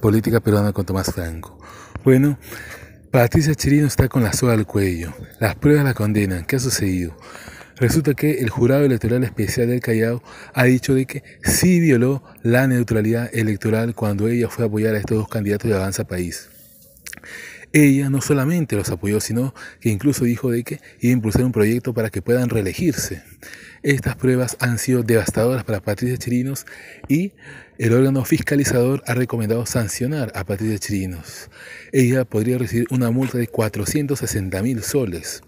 Política Peruana con Tomás Franco. Bueno, Patricia Chirino está con la soga al cuello. Las pruebas la condenan. ¿Qué ha sucedido? Resulta que el jurado electoral especial del Callao ha dicho de que sí violó la neutralidad electoral cuando ella fue a apoyar a estos dos candidatos de Avanza País. Ella no solamente los apoyó, sino que incluso dijo de que iba a impulsar un proyecto para que puedan reelegirse. Estas pruebas han sido devastadoras para Patricia Chirinos y el órgano fiscalizador ha recomendado sancionar a Patricia Chirinos. Ella podría recibir una multa de 460 mil soles.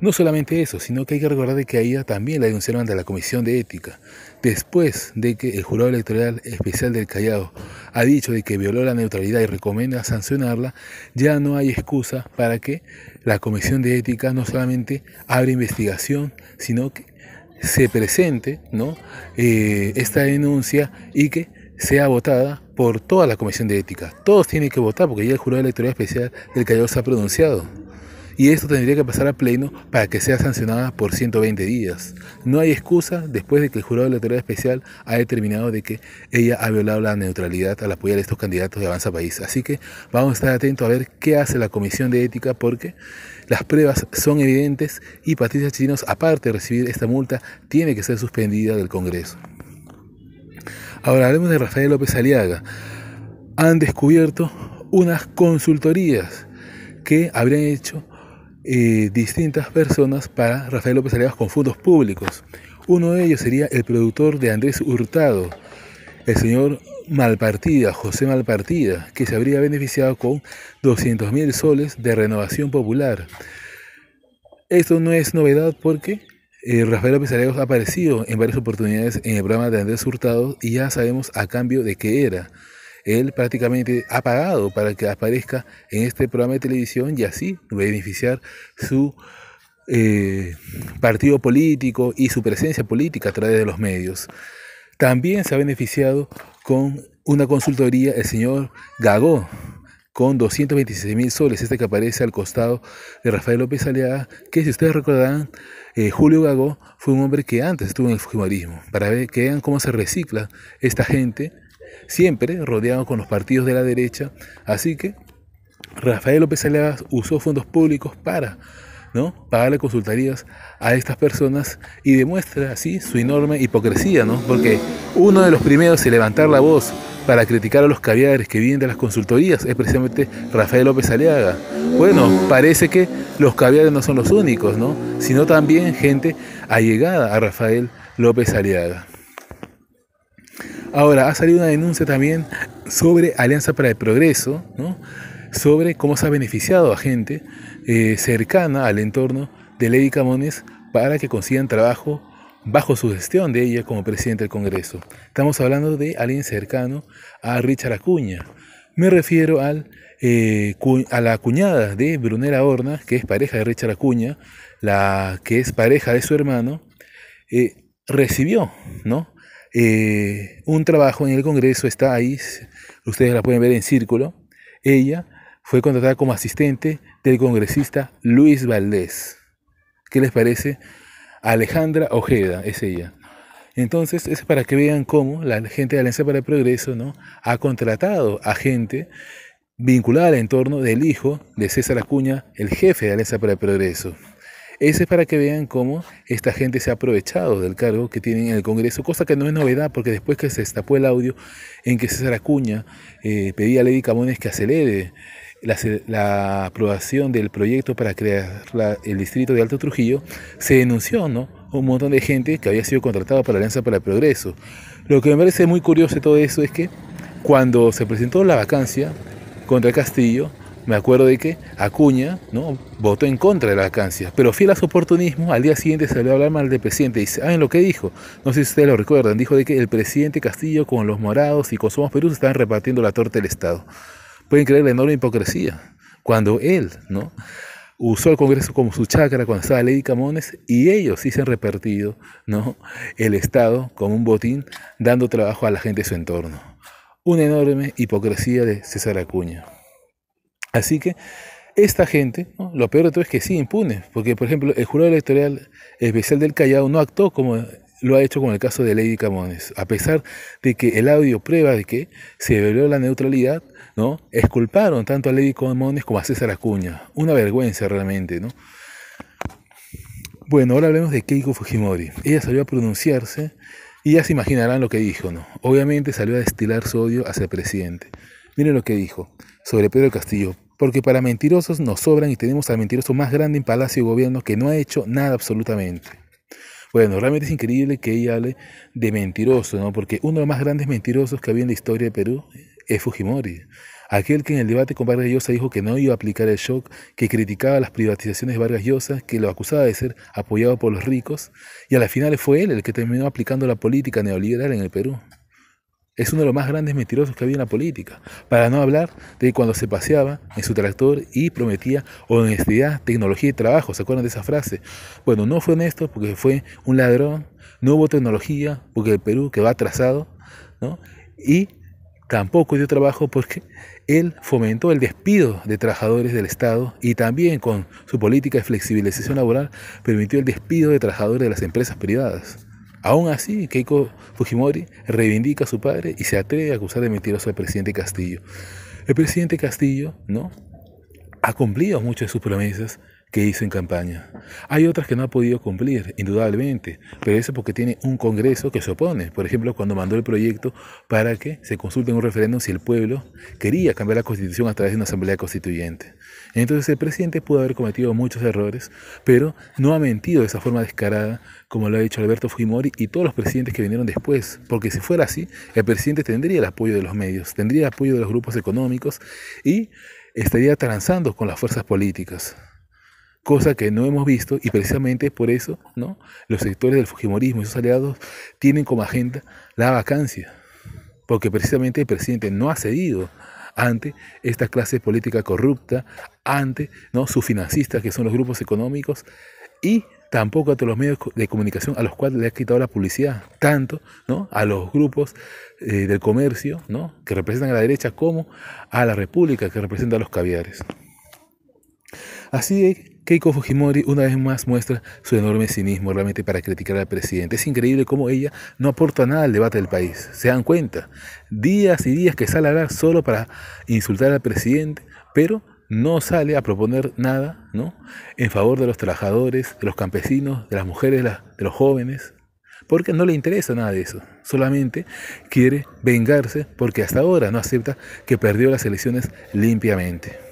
No solamente eso, sino que hay que recordar que a ella también la denunciaron ante la Comisión de Ética, después de que el Jurado Electoral Especial del Callao ha dicho de que violó la neutralidad y recomienda sancionarla, ya no hay excusa para que la Comisión de Ética no solamente abra investigación, sino que se presente ¿no? Eh, esta denuncia y que sea votada por toda la Comisión de Ética. Todos tienen que votar porque ya el jurado electoral especial del Callao se ha pronunciado y esto tendría que pasar a pleno para que sea sancionada por 120 días. No hay excusa después de que el jurado de la autoridad especial ha determinado de que ella ha violado la neutralidad al apoyar a estos candidatos de Avanza País. Así que vamos a estar atentos a ver qué hace la Comisión de Ética porque las pruebas son evidentes y Patricia Chinos, aparte de recibir esta multa, tiene que ser suspendida del Congreso. Ahora hablemos de Rafael López Aliaga. Han descubierto unas consultorías que habrían hecho distintas personas para Rafael López Aliagas con fondos públicos. Uno de ellos sería el productor de Andrés Hurtado, el señor Malpartida, José Malpartida, que se habría beneficiado con 200 mil soles de renovación popular. Esto no es novedad porque eh, Rafael López Aliagas ha aparecido en varias oportunidades en el programa de Andrés Hurtado y ya sabemos a cambio de qué era él prácticamente ha pagado para que aparezca en este programa de televisión y así beneficiar su eh, partido político y su presencia política a través de los medios. También se ha beneficiado con una consultoría el señor Gagó con 226 mil soles, este que aparece al costado de Rafael López Aliaga, que si ustedes recordarán, eh, Julio Gagó fue un hombre que antes estuvo en el Fujimorismo, para ver que vean cómo se recicla esta gente siempre rodeado con los partidos de la derecha. Así que Rafael López Aliaga usó fondos públicos para ¿no? pagarle consultorías a estas personas y demuestra así su enorme hipocresía, ¿no? porque uno de los primeros en levantar la voz para criticar a los caviares que vienen de las consultorías es precisamente Rafael López Aliaga. Bueno, parece que los caviares no son los únicos, ¿no? sino también gente allegada a Rafael López Aliaga. Ahora, ha salido una denuncia también sobre Alianza para el Progreso, ¿no? sobre cómo se ha beneficiado a gente eh, cercana al entorno de Lady Camones para que consigan trabajo bajo su gestión de ella como presidente del Congreso. Estamos hablando de alguien cercano a Richard Acuña. Me refiero al, eh, a la cuñada de Brunera Horna, que es pareja de Richard Acuña, la que es pareja de su hermano, eh, recibió ¿no? Eh, un trabajo en el Congreso, está ahí, ustedes la pueden ver en círculo. Ella fue contratada como asistente del congresista Luis Valdés. ¿Qué les parece? Alejandra Ojeda es ella. Entonces, es para que vean cómo la gente de Alianza para el Progreso ¿no? ha contratado a gente vinculada al entorno del hijo de César Acuña, el jefe de Alianza para el Progreso. Ese es para que vean cómo esta gente se ha aprovechado del cargo que tienen en el Congreso, cosa que no es novedad, porque después que se destapó el audio en que César Acuña eh, pedía a Lady Camones que acelere la, aprobación del proyecto para crear el distrito de Alto Trujillo, se denunció ¿no? un montón de gente que había sido contratada para la Alianza para el Progreso. Lo que me parece muy curioso de todo eso es que cuando se presentó la vacancia contra Castillo, me acuerdo de que Acuña ¿no? votó en contra de la vacancia, pero fiel a su oportunismo, al día siguiente salió a hablar mal del presidente. Y ah, en lo que dijo, no sé si ustedes lo recuerdan, dijo de que el presidente Castillo con los morados y con Somos Perú se estaban repartiendo la torta del Estado. Pueden creer la enorme hipocresía, cuando él ¿no? usó el Congreso como su chacra cuando estaba y Camones y ellos sí se han repartido ¿no? el Estado como un botín, dando trabajo a la gente de su entorno. Una enorme hipocresía de César Acuña. Así que esta gente, lo peor de todo es que sí impune, porque por ejemplo el jurado electoral especial del Callao no actuó como lo ha hecho con el caso de Lady Camones, a pesar de que el audio prueba de que se violó la neutralidad, ¿no? Esculparon tanto a Lady Camones como a César Acuña, una vergüenza realmente, ¿no? Bueno, ahora hablemos de Keiko Fujimori. Ella salió a pronunciarse y ya se imaginarán lo que dijo, ¿no? Obviamente salió a destilar su odio hacia el presidente. Miren lo que dijo sobre Pedro Castillo. Porque para mentirosos nos sobran y tenemos al mentiroso más grande en Palacio y Gobierno que no ha hecho nada absolutamente. Bueno, realmente es increíble que ella hable de mentiroso, ¿no? Porque uno de los más grandes mentirosos que había en la historia de Perú es Fujimori. Aquel que en el debate con Vargas Llosa dijo que no iba a aplicar el shock, que criticaba las privatizaciones de Vargas Llosa, que lo acusaba de ser apoyado por los ricos, y a final fue él el que terminó aplicando la política neoliberal en el Perú es uno de los más grandes mentirosos que había en la política, para no hablar de cuando se paseaba en su tractor y prometía honestidad, tecnología y trabajo. ¿Se acuerdan de esa frase? Bueno, no fue honesto porque fue un ladrón, no hubo tecnología porque el Perú que va atrasado, ¿no? Y tampoco dio trabajo porque él fomentó el despido de trabajadores del Estado y también con su política de flexibilización laboral permitió el despido de trabajadores de las empresas privadas. Aún así, Keiko Fujimori reivindica a su padre y se atreve a acusar de mentiroso al presidente Castillo. El presidente Castillo, ¿no? Ha cumplido muchas de sus promesas, que hizo en campaña. Hay otras que no ha podido cumplir, indudablemente, pero eso porque tiene un Congreso que se opone. Por ejemplo, cuando mandó el proyecto para que se consulte en un referéndum si el pueblo quería cambiar la constitución a través de una asamblea constituyente. Entonces el presidente pudo haber cometido muchos errores, pero no ha mentido de esa forma descarada como lo ha dicho Alberto Fujimori y todos los presidentes que vinieron después, porque si fuera así, el presidente tendría el apoyo de los medios, tendría el apoyo de los grupos económicos y estaría transando con las fuerzas políticas cosa que no hemos visto y precisamente por eso ¿no? los sectores del Fujimorismo y sus aliados tienen como agenda la vacancia, porque precisamente el presidente no ha cedido ante esta clase política corrupta, ante ¿no? sus financistas que son los grupos económicos y tampoco ante los medios de comunicación a los cuales le ha quitado la publicidad, tanto ¿no? a los grupos eh, del comercio ¿no? que representan a la derecha como a la República que representa a los caviares. Así Keiko Fujimori una vez más muestra su enorme cinismo realmente para criticar al presidente. Es increíble cómo ella no aporta nada al debate del país. Se dan cuenta, días y días que sale a hablar solo para insultar al presidente, pero no sale a proponer nada, ¿no? En favor de los trabajadores, de los campesinos, de las mujeres, de los jóvenes, porque no le interesa nada de eso. Solamente quiere vengarse porque hasta ahora no acepta que perdió las elecciones limpiamente.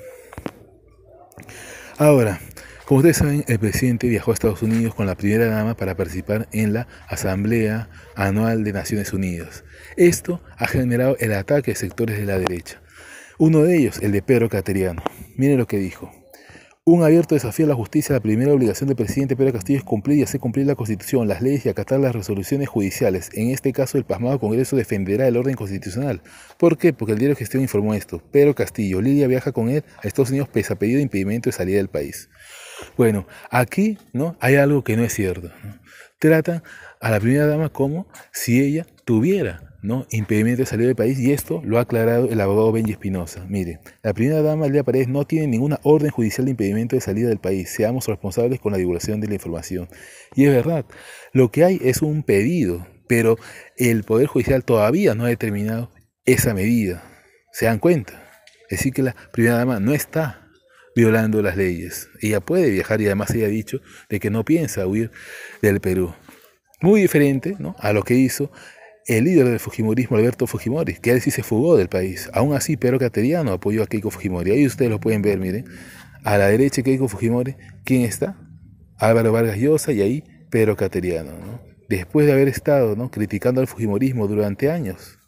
Ahora, como ustedes saben, el presidente viajó a Estados Unidos con la primera dama para participar en la Asamblea Anual de Naciones Unidas. Esto ha generado el ataque de sectores de la derecha. Uno de ellos, el de Pedro Cateriano. Miren lo que dijo. Un abierto desafío a la justicia, la primera obligación del presidente Pedro Castillo es cumplir y hacer cumplir la Constitución, las leyes y acatar las resoluciones judiciales. En este caso, el pasmado Congreso defenderá el orden constitucional. ¿Por qué? Porque el diario Gestión informó esto. Pedro Castillo, Lidia viaja con él a Estados Unidos pese a pedido de impedimento de salida del país. Bueno, aquí ¿no? hay algo que no es cierto. Trata Tratan a la primera dama como si ella tuviera ¿no? impedimento de salida del país y esto lo ha aclarado el abogado Benji Espinosa. Mire, la primera dama Lea Paredes no tiene ninguna orden judicial de impedimento de salida del país. Seamos responsables con la divulgación de la información. Y es verdad, lo que hay es un pedido, pero el Poder Judicial todavía no ha determinado esa medida. ¿Se dan cuenta? Es decir, que la primera dama no está violando las leyes. Ella puede viajar y además ella ha dicho de que no piensa huir del Perú. Muy diferente a lo que hizo el líder del Fujimorismo, Alberto Fujimori, que él sí se fugó del país. Aún así, Pedro Cateriano apoyó a Keiko Fujimori. Ahí ustedes lo pueden ver, miren. A la derecha Keiko Fujimori, ¿quién está? Álvaro Vargas Llosa y ahí Pedro Cateriano. Después de haber estado criticando al Fujimorismo durante años,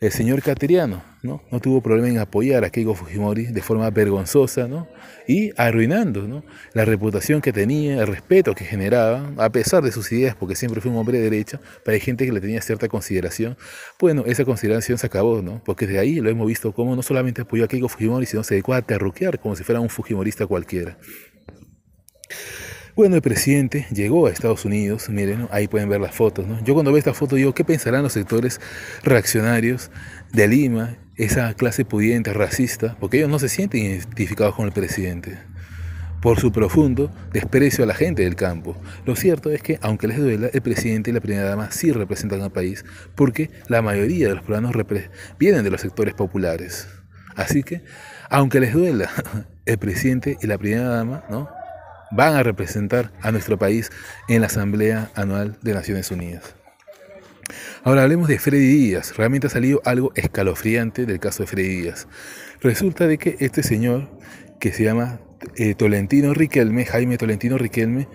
el señor Cateriano ¿no? no tuvo problema en apoyar a Keiko Fujimori de forma vergonzosa ¿no? y arruinando ¿no? la reputación que tenía, el respeto que generaba, a pesar de sus ideas, porque siempre fue un hombre de derecha, para hay gente que le tenía cierta consideración. Bueno, esa consideración se acabó, ¿no? porque de ahí lo hemos visto como no solamente apoyó a Keiko Fujimori, sino se dedicó a terruquear como si fuera un Fujimorista cualquiera. Bueno, el presidente llegó a Estados Unidos, miren, ahí pueden ver las fotos, ¿no? Yo cuando veo esta foto digo, ¿qué pensarán los sectores reaccionarios de Lima, esa clase pudiente, racista? Porque ellos no se sienten identificados con el presidente por su profundo desprecio a la gente del campo. Lo cierto es que, aunque les duela, el presidente y la primera dama sí representan al país, porque la mayoría de los peruanos vienen de los sectores populares. Así que, aunque les duela, el presidente y la primera dama, ¿no? van a representar a nuestro país en la Asamblea Anual de Naciones Unidas. Ahora hablemos de Freddy Díaz. Realmente ha salido algo escalofriante del caso de Freddy Díaz. Resulta de que este señor, que se llama eh, Tolentino Riquelme, Jaime Tolentino Riquelme,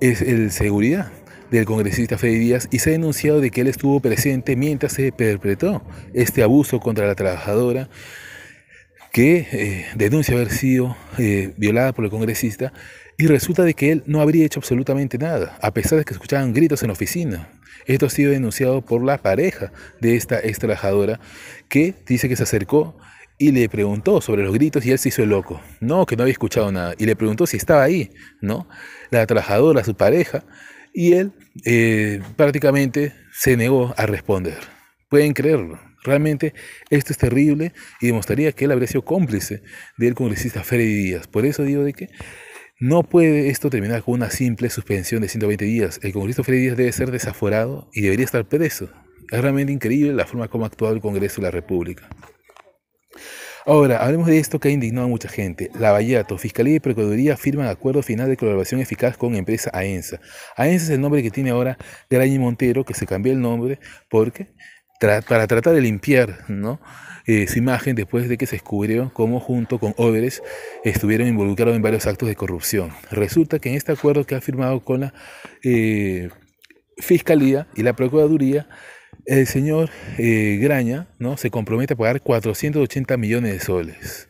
es el seguridad del congresista Freddy Díaz y se ha denunciado de que él estuvo presente mientras se perpetró este abuso contra la trabajadora que eh, denuncia haber sido eh, violada por el congresista y resulta de que él no habría hecho absolutamente nada, a pesar de que escuchaban gritos en la oficina. Esto ha sido denunciado por la pareja de esta ex trabajadora que dice que se acercó y le preguntó sobre los gritos y él se hizo el loco. No, que no había escuchado nada. Y le preguntó si estaba ahí, ¿no? La trabajadora, su pareja, y él eh, prácticamente se negó a responder. Pueden creerlo. Realmente esto es terrible y demostraría que él habría sido cómplice del congresista Freddy Díaz. Por eso digo de que no puede esto terminar con una simple suspensión de 120 días. El congresista Freddy Díaz debe ser desaforado y debería estar preso. Es realmente increíble la forma como ha actuado el Congreso de la República. Ahora, hablemos de esto que ha indignado a mucha gente. La Vallato, Fiscalía y Procuraduría firman acuerdo final de colaboración eficaz con empresa AENSA. AENSA es el nombre que tiene ahora Grañi Montero, que se cambió el nombre porque para tratar de limpiar ¿no? esa imagen después de que se descubrió cómo junto con Odebrecht estuvieron involucrados en varios actos de corrupción. Resulta que en este acuerdo que ha firmado con la eh, Fiscalía y la Procuraduría, el señor eh, Graña ¿no? se compromete a pagar 480 millones de soles.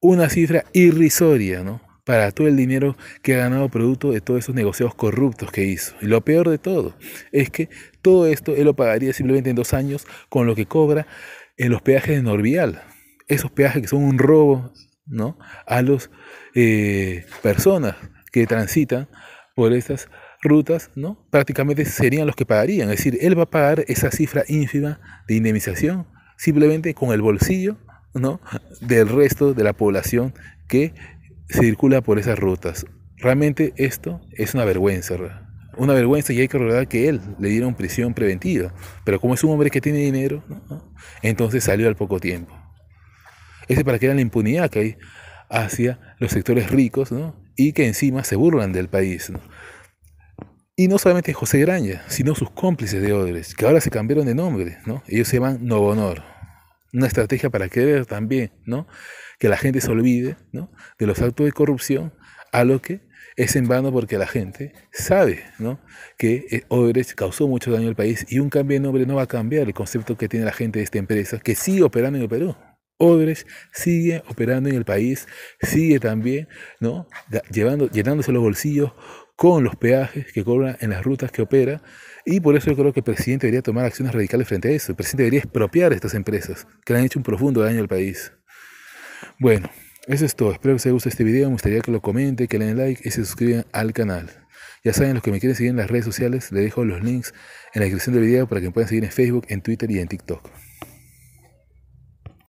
Una cifra irrisoria, ¿no? para todo el dinero que ha ganado producto de todos esos negocios corruptos que hizo. Y lo peor de todo es que todo esto él lo pagaría simplemente en dos años con lo que cobra en los peajes de Norvial. Esos peajes que son un robo ¿no? a las eh, personas que transitan por esas rutas, ¿no? prácticamente serían los que pagarían. Es decir, él va a pagar esa cifra ínfima de indemnización simplemente con el bolsillo ¿no? del resto de la población que circula por esas rutas. Realmente esto es una vergüenza, una vergüenza y hay que recordar que él le dieron prisión preventiva, pero como es un hombre que tiene dinero, entonces salió al poco tiempo. Ese para que era la impunidad que hay hacia los sectores ricos y que encima se burlan del país. Y no solamente José Graña, sino sus cómplices de Odres, que ahora se cambiaron de nombre. ¿no? Ellos se llaman Novonor una estrategia para querer también, ¿no? Que la gente se olvide, ¿no? De los actos de corrupción, a lo que es en vano porque la gente sabe, ¿no? Que eh, Odebrecht causó mucho daño al país y un cambio de nombre no va a cambiar el concepto que tiene la gente de esta empresa, que sigue operando en el Perú. Odres sigue operando en el país, sigue también, ¿no? Llevando, llenándose los bolsillos con los peajes que cobra en las rutas que opera. Y por eso yo creo que el presidente debería tomar acciones radicales frente a eso. El presidente debería expropiar estas empresas que le han hecho un profundo daño al país. Bueno, eso es todo. Espero que les gustado este video. Me gustaría que lo comenten, que le den like y se suscriban al canal. Ya saben, los que me quieren seguir en las redes sociales, les dejo los links en la descripción del video para que me puedan seguir en Facebook, en Twitter y en TikTok.